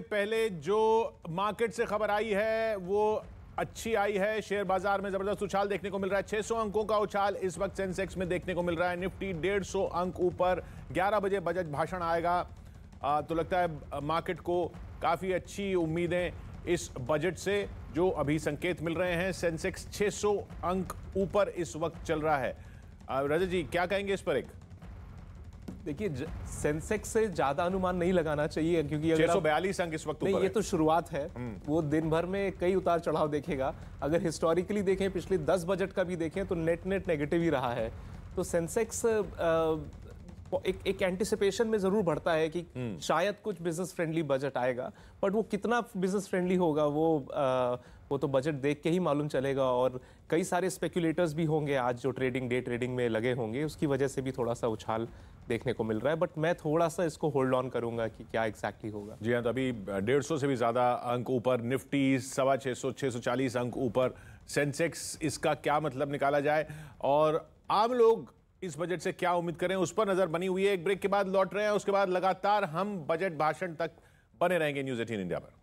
पहले जो मार्केट से खबर आई है वो अच्छी आई है शेयर बाजार में जबरदस्त उछाल देखने को मिल रहा है 600 अंकों का उछाल इस वक्त सेंसेक्स में देखने को मिल रहा है निफ्टी 150 अंक ऊपर 11 बजे बजट भाषण आएगा आ, तो लगता है मार्केट को काफ़ी अच्छी उम्मीदें इस बजट से जो अभी संकेत मिल रहे हैं सेंसेक्स 600 अंक ऊपर इस वक्त चल रहा है रजत जी क्या कहेंगे इस पर एक देखिए सेंसेक्स से ज्यादा अनुमान नहीं लगाना चाहिए क्योंकि अगर सौ बयालीस अंक इस वक्त नहीं ये तो शुरुआत है हम्म। वो दिन भर में कई उतार चढ़ाव देखेगा अगर हिस्टोरिकली देखें पिछले दस बजट का भी देखें तो नेट नेट नेगेटिव ही रहा है तो सेंसेक्स एक एक एंटिसिपेशन में ज़रूर बढ़ता है कि हम्म। शायद कुछ बिजनेस फ्रेंडली बजट आएगा बट वो कितना बिजनेस फ्रेंडली होगा वो आ, वो तो बजट देख के ही मालूम चलेगा और कई सारे स्पेकुलेटर्स भी होंगे आज जो ट्रेडिंग डे ट्रेडिंग में लगे होंगे उसकी वजह से भी थोड़ा सा उछाल देखने को मिल रहा है बट मैं थोड़ा सा इसको होल्ड ऑन करूंगा कि क्या एग्जैक्टली होगा जी हाँ तो अभी डेढ़ सौ से भी ज़्यादा अंक ऊपर निफ्टी सवा छः सौ छः सौ चालीस अंक ऊपर सेंसेक्स इसका क्या मतलब निकाला जाए और आम लोग इस बजट से क्या उम्मीद करें उस पर नजर बनी हुई है एक ब्रेक के बाद लौट रहे हैं उसके बाद लगातार हम बजट भाषण तक बने रहेंगे न्यूज एटीन इंडिया पर